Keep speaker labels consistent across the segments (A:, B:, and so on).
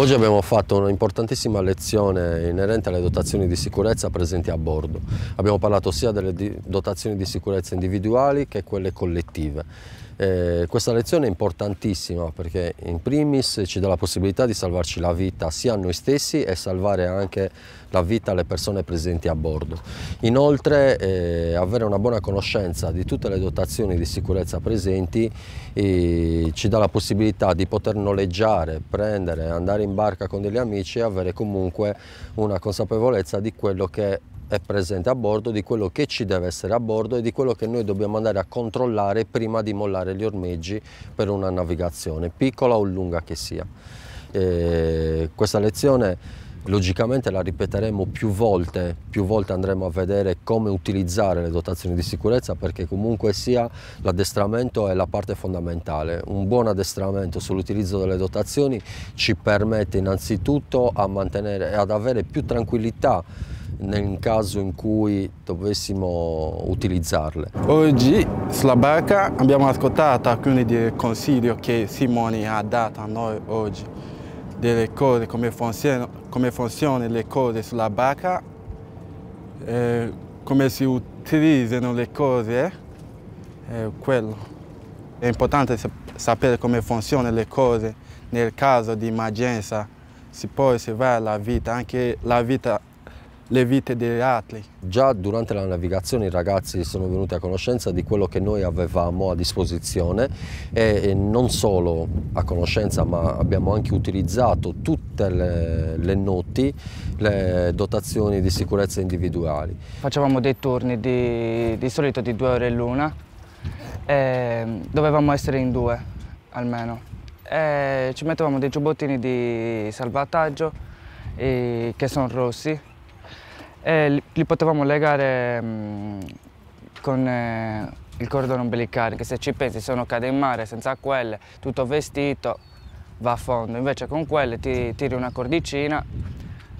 A: Oggi abbiamo fatto un'importantissima lezione inerente alle dotazioni di sicurezza presenti a bordo. Abbiamo parlato sia delle dotazioni di sicurezza individuali che quelle collettive. Eh, questa lezione è importantissima perché in primis ci dà la possibilità di salvarci la vita sia a noi stessi e salvare anche la vita alle persone presenti a bordo. Inoltre eh, avere una buona conoscenza di tutte le dotazioni di sicurezza presenti eh, ci dà la possibilità di poter noleggiare, prendere, andare in in barca con degli amici e avere comunque una consapevolezza di quello che è presente a bordo, di quello che ci deve essere a bordo e di quello che noi dobbiamo andare a controllare prima di mollare gli ormeggi per una navigazione, piccola o lunga che sia. E eh, questa lezione Logicamente la ripeteremo più volte, più volte andremo a vedere come utilizzare le dotazioni di sicurezza perché comunque sia l'addestramento è la parte fondamentale. Un buon addestramento sull'utilizzo delle dotazioni ci permette innanzitutto a mantenere, e ad avere più tranquillità nel caso in cui dovessimo utilizzarle. Oggi sulla barca abbiamo ascoltato alcuni dei consigli che
B: Simone ha dato a noi oggi delle corde, come, funziona, come funzionano le cose sulla barca, eh, come si utilizzano le cose, eh, quello. È importante sapere come funzionano le cose nel caso di emergenza, si può salvare la vita, anche
A: la vita le vite degli atleti. Già durante la navigazione i ragazzi sono venuti a conoscenza di quello che noi avevamo a disposizione e, non solo a conoscenza ma abbiamo anche utilizzato tutte le, le notti, le dotazioni di sicurezza individuali.
C: Facevamo dei turni di, di solito di due ore l'una, dovevamo essere in due almeno. E ci mettevamo dei giubbottini di salvataggio e, eh, che sono rossi eh, li potevamo legare mm, con eh, il cordone ombelicale, che se ci pensi se uno cade in mare senza quelle, tutto vestito, va a fondo. Invece con quelle ti, tiri una cordicina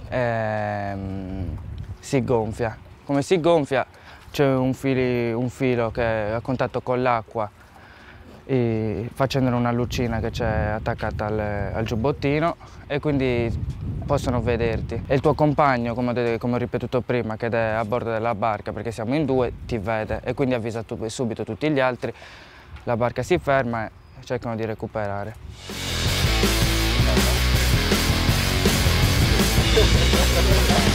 C: e ehm, si gonfia. Come si gonfia c'è un, un, filo che è a contatto con l'acqua e facendone una lucina che c'è attaccata al, al, giubbottino e quindi possono vederti. E il tuo compagno, come ho, detto, come ho, ripetuto prima, che è a bordo della barca perché siamo in due, ti vede e quindi avvisa tu, subito tutti gli altri, la barca si ferma e cercano di recuperare.